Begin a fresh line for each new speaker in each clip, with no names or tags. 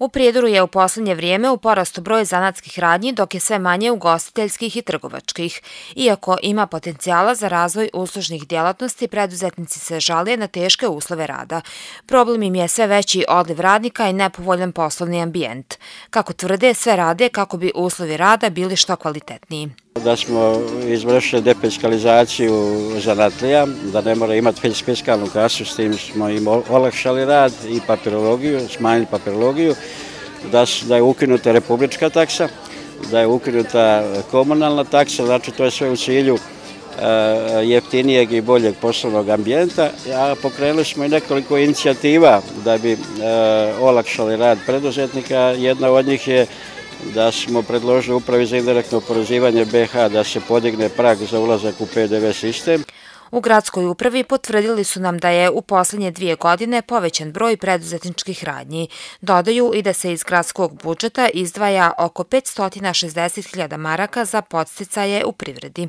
U Prijedoru je u poslednje vrijeme u porastu broj zanatskih radnji, dok je sve manje ugostiteljskih i trgovačkih. Iako ima potencijala za razvoj uslužnih djelatnosti, preduzetnici se žalije na teške uslove rada. Problem im je sve veći odliv radnika i nepovoljan poslovni ambijent. Kako tvrde, sve rade kako bi uslovi rada bili što kvalitetniji
da smo izvršili depiskalizaciju zanatlija, da ne mora imati fiskalnu kasu, s tim smo im olakšali rad i papirologiju, smanjili papirologiju, da je ukinuta republička taksa, da je ukinuta komunalna taksa, znači to je sve u cilju eh, jeftinijeg i boljeg poslovnog ambijenta, a pokrenuli smo i nekoliko inicijativa da bi eh, olakšali rad preduzetnika. Jedna od njih je da smo predložili upravi za indirektno oporezivanje BH da se podigne prag za ulazak u PDV sistem.
U gradskoj upravi potvrdili su nam da je u posljednje dvije godine povećan broj preduzetničkih radnji. Dodaju i da se iz gradskog budžeta izdvaja oko 560.000 maraka za podsticaje u privredi.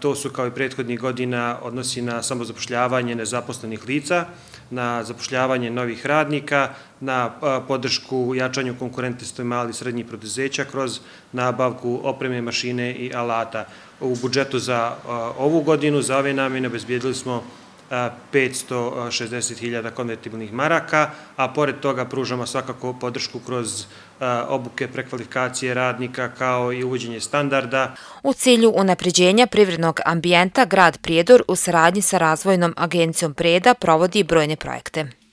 To su kao i prethodnih godina odnosi na samozapošljavanje nezaposlenih lica, na zapošljavanje novih radnika, na e, podršku jačanju konkurentnosti mali i srednjih protezeća kroz nabavku opreme mašine i alata. U budžetu za e, ovu godinu, za ove namene, obezbijedili smo 560.000 konvertibilnih maraka, a pored toga pružamo svakako podršku kroz e, obuke prekvalifikacije radnika kao i uvođenje standarda.
U cilju unapređenja privrednog ambijenta grad Prijedor u saradnji sa Razvojnom agencijom Preda provodi brojne projekte.